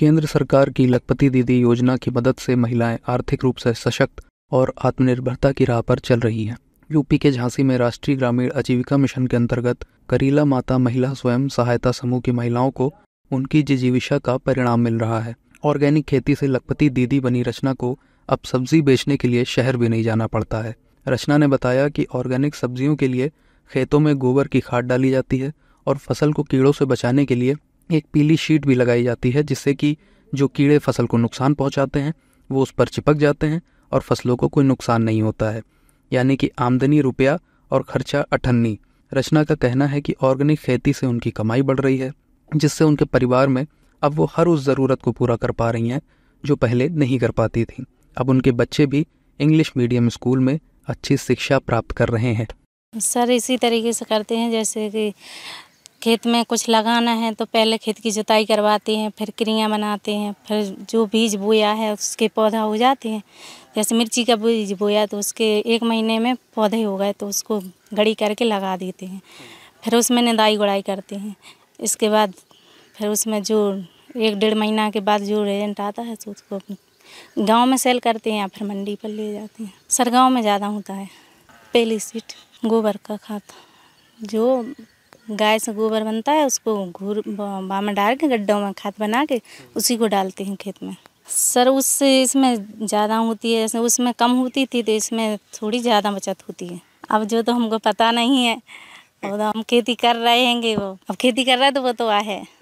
केंद्र सरकार की लखपति दीदी योजना की मदद से महिलाएं आर्थिक रूप से सशक्त और आत्मनिर्भरता की राह पर चल रही हैं यूपी के झांसी में राष्ट्रीय ग्रामीण आजीविका मिशन के अंतर्गत करीला माता महिला स्वयं सहायता समूह की महिलाओं को उनकी जिजीविका का परिणाम मिल रहा है ऑर्गेनिक खेती से लखपति दीदी बनी रचना को अब सब्जी बेचने के लिए शहर भी नहीं जाना पड़ता है रचना ने बताया कि ऑर्गेनिक सब्जियों के लिए खेतों में गोबर की खाद डाली जाती है और फसल को कीड़ों से बचाने के लिए एक पीली शीट भी लगाई जाती है जिससे कि जो कीड़े फसल को नुकसान पहुंचाते हैं वो उस पर चिपक जाते हैं और फसलों को कोई नुकसान नहीं होता है यानी कि आमदनी रुपया और खर्चा अठन्नी रचना का कहना है कि ऑर्गेनिक खेती से उनकी कमाई बढ़ रही है जिससे उनके परिवार में अब वो हर उस ज़रूरत को पूरा कर पा रही हैं जो पहले नहीं कर पाती थी अब उनके बच्चे भी इंग्लिश मीडियम स्कूल में अच्छी शिक्षा प्राप्त कर रहे हैं सर इसी तरीके से करते हैं जैसे कि खेत में कुछ लगाना है तो पहले खेत की जुताई करवाते हैं फिर क्रिया बनाते हैं फिर जो बीज बोया है उसके पौधा हो जाते हैं जैसे मिर्ची का बीज बोया तो उसके एक महीने में पौधे हो गए तो उसको घड़ी करके लगा देते हैं फिर उसमें निदाई गुड़ाई करते हैं इसके बाद फिर उसमें जो एक डेढ़ महीना के बाद जो रेजेंट आता है तो उसको गाँव में सेल करते हैं या फिर मंडी पर ले जाते हैं सर गाँव में ज़्यादा होता है पहली सीट गोबर का खाद जो गाय से गोबर बनता है उसको घूर में डाल के गड्ढों में खाद बना के उसी को डालते हैं खेत में सर उससे इसमें ज़्यादा होती है उसमें कम होती थी तो इसमें थोड़ी ज़्यादा बचत होती है अब जो तो हमको पता नहीं है तो हम खेती कर रहे हैंगे वो अब खेती कर रहा है तो वो तो आ है